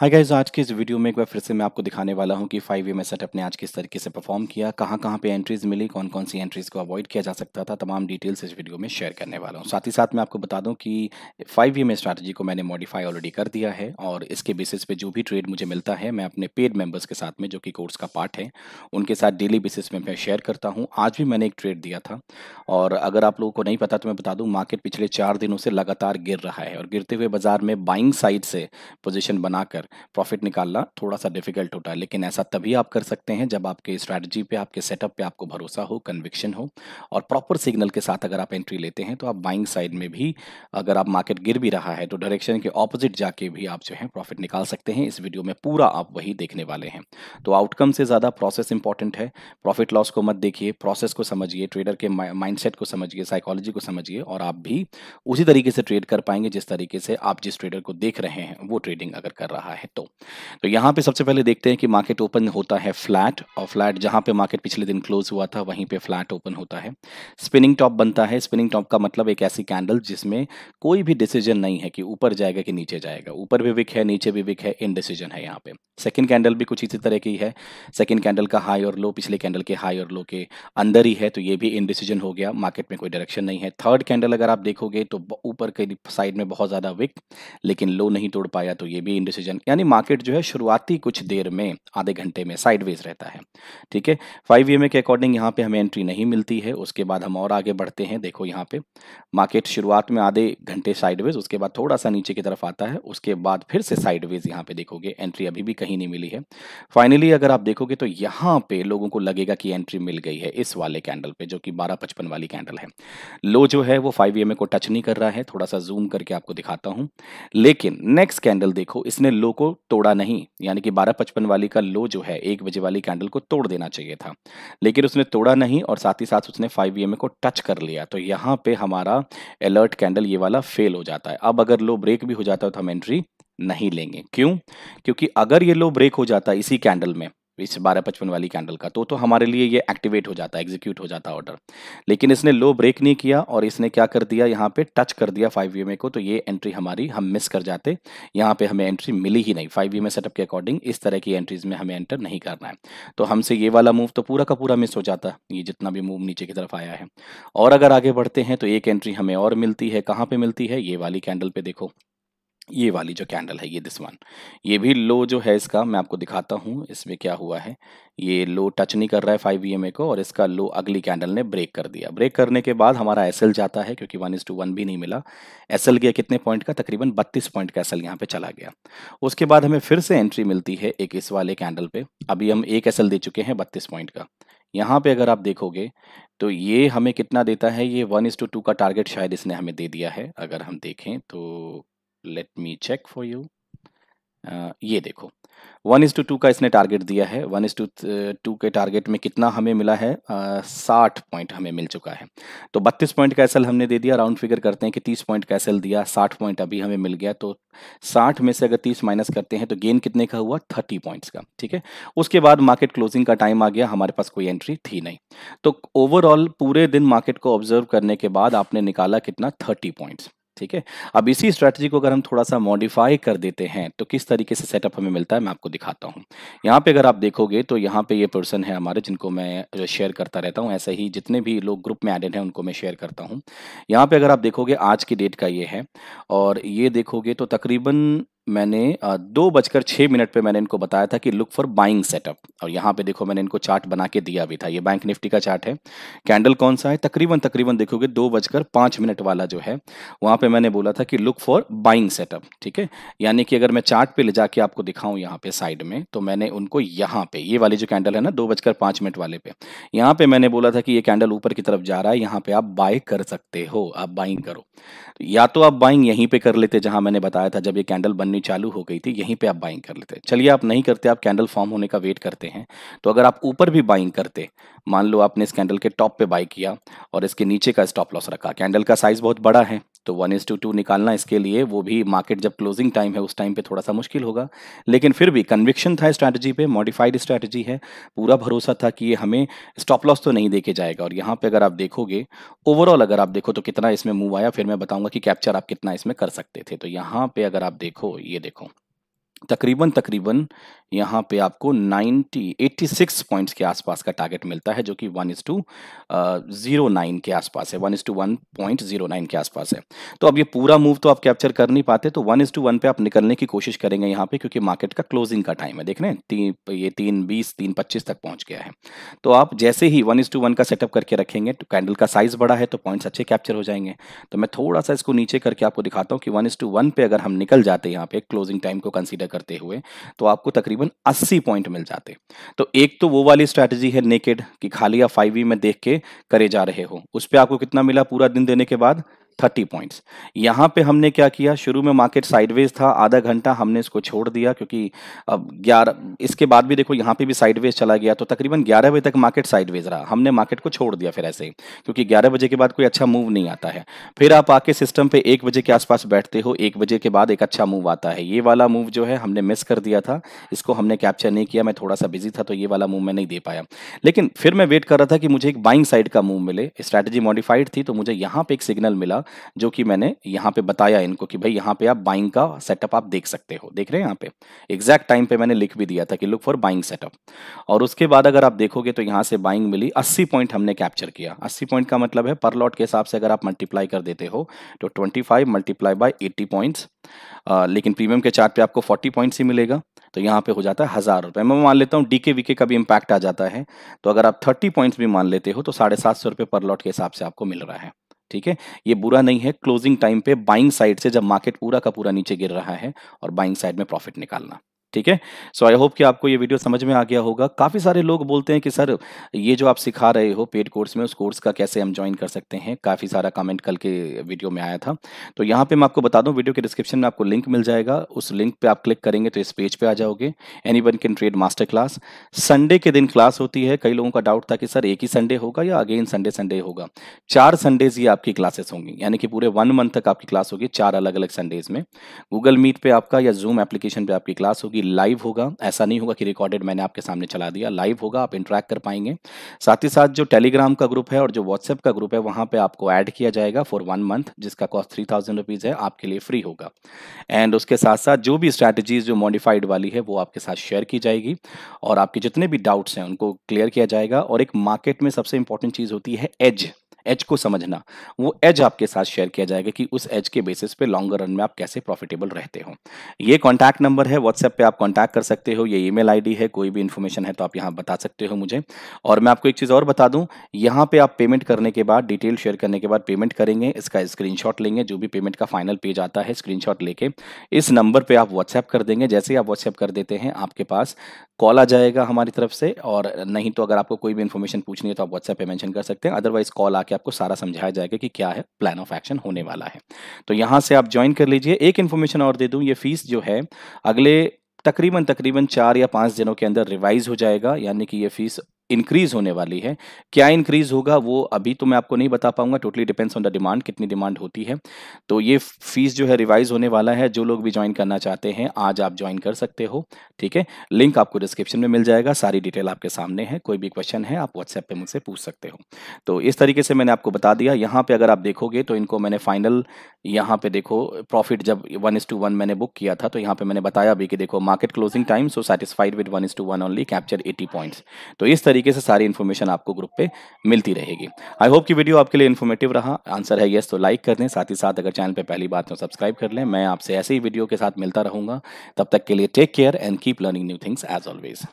hi guys आज के इस वीडियो में एक बार फिर से मैं आपको दिखाने वाला हूं कि फाइव एम सेटअप ने आज किस तरीके से परफॉर्म किया कहां कहां पे एंट्रीज मिली कौन कौन सी एंट्रीज को अवॉइड किया जा सकता था तमाम डिटेल्स इस वीडियो में शेयर करने वाला हूं साथ ही साथ मैं आपको बता दूं कि फाइव एम स्ट्रैटेजी को मैंने मॉडिफाई ऑलरेडी कर दिया है और इसके बेसिस पे जो भी ट्रेड मुझे मिलता है मैं अपने पेड मेम्बर्स के साथ में जो कि कोर्स का पार्ट है उनके साथ डेली बेसिस में मैं शेयर करता हूँ आज भी मैंने एक ट्रेड दिया था और अगर आप लोगों को नहीं पता तो मैं बता दूँ मार्केट पिछले चार दिनों से लगातार गिर रहा है और गिरते हुए बाजार में बाइंग साइड से पोजिशन बनाकर अगर प्रॉफिट निकालना थोड़ा सा डिफिकल्ट होता है लेकिन ऐसा तभी आप कर सकते हैं जब आपके स्ट्रैटेजी पे आपके सेटअप पे आपको भरोसा हो कन्विक्शन हो और प्रॉपर सिग्नल के साथ अगर आप एंट्री लेते हैं तो आप बाइंग साइड में भी अगर आप मार्केट गिर भी रहा है तो डायरेक्शन के ऑपोजिट जाके भी आप जो है प्रॉफिट निकाल सकते हैं इस वीडियो में पूरा आप वही देखने वाले हैं तो आउटकम से ज़्यादा प्रोसेस इंपॉर्टेंट है प्रॉफिट लॉस को मत देखिए प्रोसेस को समझिए ट्रेडर के माइंडसेट को समझिए साइकोलॉजी को समझिए और आप भी उसी तरीके से ट्रेड कर पाएंगे जिस तरीके से आप जिस ट्रेडर को देख रहे हैं वो ट्रेडिंग अगर कर रहा है रहा है तो तो यहाँ पे सबसे पहले देखते हैं कि मार्केट ओपन होता है फ्लैट और फ्लैट जहाँ पे मार्केट पिछले दिन क्लोज हुआ था वहीं पे फ्लैट ओपन होता है स्पिनिंग टॉप बनता है स्पिनिंग टॉप का मतलब एक ऐसी कैंडल जिसमें कोई भी डिसीजन नहीं है कि ऊपर जाएगा कि नीचे जाएगा ऊपर भी विक है नीचे भी विक है इन डिसीजन है यहाँ पे सेकेंड कैंडल भी कुछ इसी तरह की है सेकेंड कैंडल का हाई और लो पिछले कैंडल के हाई और लो के अंदर ही है तो ये भी इन डिसीजन हो गया मार्केट में कोई डायरेक्शन नहीं है थर्ड कैंडल अगर आप देखोगे तो ऊपर के साइड में बहुत ज़्यादा विक लेकिन लो नहीं तोड़ पाया तो ये भी इन डिसीजन यानी मार्केट जो है शुरुआती कुछ देर में आधे घंटे में साइडवेज रहता है ठीक है फाइव ई के अकॉर्डिंग यहाँ पे हमें एंट्री नहीं मिलती है उसके बाद हम और आगे बढ़ते हैं देखो यहाँ पे मार्केट शुरुआत में आधे घंटे साइडवेज उसके बाद थोड़ा सा नीचे की तरफ आता है उसके बाद फिर से साइडवेज यहाँ पे देखोगे एंट्री अभी भी कहीं नहीं मिली है फाइनली अगर आप देखोगे तो यहाँ पे लोगों को लगेगा कि एंट्री मिल गई है इस वाले कैंडल पे जो कि बारह पचपन वाली कैंडल है लो जो है वो फाइव ई को टच नहीं कर रहा है थोड़ा सा जूम करके आपको दिखाता हूँ लेकिन नेक्स्ट कैंडल देखो इसने लो को तोड़ा नहीं यानी कि बारह पचपन वाली का लो जो है एक बजे वाली कैंडल को तोड़ देना चाहिए था लेकिन उसने तोड़ा नहीं और साथ ही साथ उसने फाइव ई को टच कर लिया तो यहाँ पे हमारा अलर्ट कैंडल ये वाला फेल हो जाता है अब अगर लो ब्रेक भी हो जाता है तो हम एंट्री नहीं लेंगे क्यों क्योंकि अगर ये लो ब्रेक हो जाता है इसी कैंडल में इस बारह पचपन वाली कैंडल का तो तो हमारे लिए ये एक्टिवेट हो जाता है एग्जीक्यूट हो जाता है ऑर्डर लेकिन इसने लो ब्रेक नहीं किया और इसने क्या कर दिया यहाँ पे टच कर दिया फाइव वी को तो ये एंट्री हमारी हम मिस कर जाते यहाँ पे हमें एंट्री मिली ही नहीं फाइव वी सेटअप के अकॉर्डिंग इस तरह की एंट्रीज में हमें एंटर नहीं करना है तो हमसे ये वाला मूव तो पूरा का पूरा मिस हो जाता ये जितना भी मूव नीचे की तरफ आया है और अगर आगे बढ़ते हैं तो एक एंट्री हमें और मिलती है कहाँ पर मिलती है ये वाली कैंडल पर देखो ये वाली जो कैंडल है ये दिस वन ये भी लो जो है इसका मैं आपको दिखाता हूँ इसमें क्या हुआ है ये लो टच नहीं कर रहा है फाइव ई को और इसका लो अगली कैंडल ने ब्रेक कर दिया ब्रेक करने के बाद हमारा एस जाता है क्योंकि वन इज टू वन भी नहीं मिला एस गया कितने पॉइंट का तकरीबन बत्तीस पॉइंट का एस एल यहाँ पे चला गया उसके बाद हमें फिर से एंट्री मिलती है एक इस वाले कैंडल पे अभी हम एक एस दे चुके हैं बत्तीस पॉइंट का यहाँ पे अगर आप देखोगे तो ये हमें कितना देता है ये one is to two two target शायद इसने हमें दे दिया है अगर हम देखें तो let me check for you ये देखो वन इज टू टू का इसने टारगेट दिया है one is to two two target में कितना हमें मिला है uh, साठ uh, पॉइंट हमें मिल चुका है तो बत्तीस पॉइंट का एसल हमने दे दिया राउंड फिगर करते हैं कि तीस पॉइंट का एसल दिया साठ पॉइंट अभी हमें मिल गया तो साठ में से अगर तीस माइनस करते हैं तो गेन कितने का हुआ थर्टी पॉइंट्स का ठीक है उसके बाद मार्केट क्लोजिंग का टाइम आ गया हमारे पास कोई एंट्री थी नहीं तो ओवरऑल पूरे दिन मार्केट को ऑब्जर्व करने के बाद आपने निकाला कितना थर्टी पॉइंट्स ठीक है अब इसी स्ट्रैटेजी को अगर हम थोड़ा सा मॉडिफाई कर देते हैं तो किस तरीके से सेटअप हमें मिलता है मैं आपको दिखाता हूँ यहाँ पे अगर आप देखोगे तो यहाँ पे ये पर्सन है हमारे जिनको मैं शेयर करता रहता हूँ ऐसे ही जितने भी लोग ग्रुप में एडेड हैं उनको मैं शेयर करता हूँ यहाँ पे अगर आप देखोगे आज की डेट का ये है और ये देखोगे तो तकरीबन मैंने दो बजकर छः मिनट पे मैंने इनको बताया था कि लुक फॉर बाइंग सेटअप और यहाँ पे देखो मैंने इनको चार्ट बना के दिया भी था ये बैंक निफ्टी का चार्ट है कैंडल कौन सा है तकरीबन तकरीबन देखोगे दो बजकर पाँच मिनट वाला जो है वहाँ पे मैंने बोला था कि लुक फॉर बाइंग सेटअप ठीक है यानी कि अगर मैं चार्ट पे ले जाके आपको दिखाऊँ यहाँ पे साइड में तो मैंने उनको यहाँ पे ये वाली जो कैंडल है ना दो बजकर पाँच मिनट वाले पे यहाँ पे मैंने बोला था कि ये कैंडल ऊपर की तरफ जा रहा है यहाँ पे आप बाय कर सकते हो आप बाइंग करो या तो आप बाइंग यहीं पर कर लेते जहाँ मैंने बताया था जब ये कैंडल बन कंपनी चालू हो गई थी यहीं पे आप बाइंग कर लेते चलिए आप नहीं करते आप कैंडल फॉर्म होने का वेट करते हैं तो अगर आप ऊपर भी बाइंग करते मान लो आपने इस कैंडल के टॉप पे बाई किया और इसके नीचे का स्टॉप लॉस रखा कैंडल का साइज बहुत बड़ा है तो वन इज टू टू निकालना इसके लिए वो भी मार्केट जब क्लोजिंग टाइम है उस टाइम पे थोड़ा सा मुश्किल होगा लेकिन फिर भी कन्विक्शन था स्ट्रैटेजी पे मॉडिफाइड स्ट्रैटेजी है पूरा भरोसा था कि ये हमें स्टॉप लॉस तो नहीं देके जाएगा और यहाँ पे अगर आप देखोगे ओवरऑल अगर आप देखो तो कितना इसमें मूव आया फिर मैं बताऊंगा कि कैप्चर आप कितना इसमें कर सकते थे तो यहाँ पे अगर आप देखो ये देखो तकरीबन तकरीबन यहाँ पे आपको 90 86 पॉइंट्स के आसपास का टारगेट मिलता है जो कि one is to zero nine के आसपास है one is to one point zero nine के आसपास है तो अब ये पूरा मूव तो आप कैप्चर कर नहीं पाते तो वन इज टू वन पे आप निकलने की कोशिश करेंगे यहाँ पे क्योंकि मार्केट का क्लोजिंग का टाइम है देख रहे हैं ती, ये तीन बीस तीन पच्चीस तक पहुँच गया है तो आप जैसे ही वन इज टू वन का सेटअप करके रखेंगे तो कैंडल का साइज बड़ा है तो पॉइंट्स अच्छे कैप्चर हो जाएंगे तो मैं थोड़ा सा इसको नीचे करके आपको दिखाता हूँ कि वन इज टू वन पे अगर हम निकल जाते हैं यहाँ पे क्लोजिंग टाइम को कंसिडर करते हुए तो आपको तकरीबन 80 पॉइंट मिल जाते तो एक तो वो वाली स्ट्रैटेजी है नेकेड कि खाली आप फाइव e में देख के करे जा रहे हो उस पर आपको कितना मिला पूरा दिन देने के बाद थर्टी पॉइंट्स यहाँ पे हमने क्या किया शुरू में मार्केट साइडवेज था आधा घंटा हमने इसको छोड़ दिया क्योंकि अब ग्यारह इसके बाद भी देखो यहाँ पे भी साइडवेज चला गया तो तकरीबन ग्यारह बजे तक मार्केट साइडवेज रहा हमने मार्केट को छोड़ दिया फिर ऐसे क्योंकि ग्यारह बजे के बाद कोई अच्छा मूव नहीं आता है फिर आप आके सिस्टम पे एक बजे के आसपास बैठते हो एक बजे के बाद एक अच्छा मूव आता है ये वाला मूव जो है हमने मिस कर दिया था इसको हमने कैप्चर नहीं किया मैं थोड़ा सा बिजी था तो ये वाला मूव मैं नहीं दे पाया लेकिन फिर मैं वेट कर रहा था कि मुझे एक बाइंग साइड का मूव मिले स्ट्रैटेजी मॉडिफाइड थी तो मुझे यहाँ पे एक सिग्नल मिला जो कि मैंने यहाँ पे बताया इनको कि भाई यहाँ पे आप बाइंग का सेटअप आप देख सकते हो देख रहे हैं यहाँ पे एग्जैक्ट टाइम पे मैंने लिख भी दिया था कि लुक फॉर बाइंग सेटअप और उसके बाद अगर आप देखोगे तो यहाँ से बाइंग मिली अस्सी पॉइंट हमने कैप्चर किया अस्सी पॉइंट का मतलब है पर लॉट के हिसाब से अगर आप मल्टीप्लाई कर देते हो तो twenty five multiply by eighty points लेकिन प्रीमियम के चार्ट पे आपको फोर्टी पॉइंट्स ही मिलेगा तो यहाँ पे हो जाता है हज़ार रुपये मैं मान लेता हूँ डीके वीके का भी इम्पैक्ट आ जाता है तो अगर आप थर्टी पॉइंट्स भी मान लेते हो तो साढ़े सात सौ रुपये पर लॉट के हिसाब से आपको मिल रहा है ठीक है ये बुरा नहीं है क्लोजिंग टाइम पे बाइंग साइड से जब मार्केट पूरा का पूरा नीचे गिर रहा है और बाइंग साइड में प्रॉफिट निकालना ठीक है सो आई होप कि आपको ये वीडियो समझ में आ गया होगा काफ़ी सारे लोग बोलते हैं कि सर ये जो आप सिखा रहे हो पेड कोर्स में उस कोर्स का कैसे हम ज्वाइन कर सकते हैं काफ़ी सारा कमेंट कल के वीडियो में आया था तो यहाँ पे मैं आपको बता दूँ वीडियो के डिस्क्रिप्शन में आपको लिंक मिल जाएगा उस लिंक पे आप क्लिक करेंगे तो इस पेज पे आ जाओगे anyone can trade master class Sunday के दिन क्लास होती है कई लोगों का डाउट था कि सर एक ही संडे होगा या अगेन संडे संडे होगा चार संडेज ये आपकी क्लासेस होंगी यानी कि पूरे वन मंथ तक आपकी क्लास होगी चार अलग अलग संडेज में गूगल मीट पर आपका या जूम एप्लीकेशन पर आपकी क्लास होगी लाइव होगा ऐसा नहीं होगा कि रिकॉर्डेड मैंने आपके सामने चला दिया लाइव होगा आप इंटरेक्ट कर पाएंगे साथ ही साथ जो टेलीग्राम का ग्रुप है और जो व्हाट्सएप का ग्रुप है वहाँ पर आपको ऐड किया जाएगा फॉर वन मंथ जिसका कॉस्ट थ्री थाउजेंड रुपीज़ है आपके लिए फ्री होगा एंड उसके साथ साथ जो भी स्ट्रैटेजीज जो मॉडिफाइड वाली है वो आपके साथ शेयर की जाएगी और आपके जितने भी डाउट्स हैं उनको क्लियर किया जाएगा और एक मार्केट में सबसे इंपॉर्टेंट चीज़ होती है एज एज को समझना वो एज आपके साथ शेयर किया जाएगा कि उस एज के बेसिस पे लॉन्गर रन में आप कैसे प्रॉफिटेबल रहते हो ये कॉन्टैक्ट नंबर है व्हाट्सएप पे आप कॉन्टैक्ट कर सकते हो ये ई मेल है कोई भी इन्फॉर्मेशन है तो आप यहाँ बता सकते हो मुझे और मैं आपको एक चीज़ और बता दूँ यहाँ पे आप पेमेंट करने के बाद डिटेल शेयर करने के बाद पेमेंट करेंगे इसका स्क्रीन लेंगे जो भी पेमेंट का फाइनल पेज आता है स्क्रीन लेके इस नंबर पर आप व्हाट्सएप कर देंगे जैसे ही आप व्हाट्सएप कर देते हैं आपके पास कॉल आ जाएगा हमारी तरफ से और नहीं तो अगर आपको कोई भी इन्फॉर्मेशन पूछनी है तो आप व्हाट्सएप पे मेंशन कर सकते हैं अदरवाइज कॉल आके आपको सारा समझाया जाएगा कि क्या है प्लान ऑफ एक्शन होने वाला है तो यहाँ से आप ज्वाइन कर लीजिए एक इन्फॉर्मेशन और दे दूँ ये फीस जो है अगले तकरीबन तकरीबन चार या पाँच दिनों के अंदर रिवाइज हो जाएगा यानी कि ये फीस इंक्रीज होने वाली है क्या इंक्रीज होगा वो अभी तो मैं आपको नहीं बता पाऊंगा totally depends on the demand कितनी डिमांड होती है तो ये फीस जो है रिवाइज होने वाला है जो लोग भी ज्वाइन करना चाहते हैं आज आप ज्वाइन कर सकते हो ठीक है लिंक आपको डिस्क्रिप्शन में मिल जाएगा सारी डिटेल आपके सामने है कोई भी क्वेश्चन है आप व्हाट्सएप पर मुझसे पूछ सकते हो तो इस तरीके से मैंने आपको बता दिया यहाँ पर अगर आप देखोगे तो इनको मैंने फाइनल यहाँ पे देखो प्रॉफिट जब वन इज टू वन मैंने बुक किया था तो यहाँ पे मैंने बताया भी कि देखो market closing time so satisfied with one is to one only capture eighty points तो इस तरीके से सारी इन्फॉर्मेशन आपको ग्रुप पे मिलती रहेगी आई होप कि वीडियो आपके लिए इन्फॉर्मेटिव रहा आंसर है येस तो लाइक कर दें साथ ही साथ अगर चैनल पर पहली बार तो सब्सक्राइब कर लें मैं आपसे ऐसे ही वीडियो के साथ मिलता रहूंगा तब तक के लिए take care and keep learning new things as always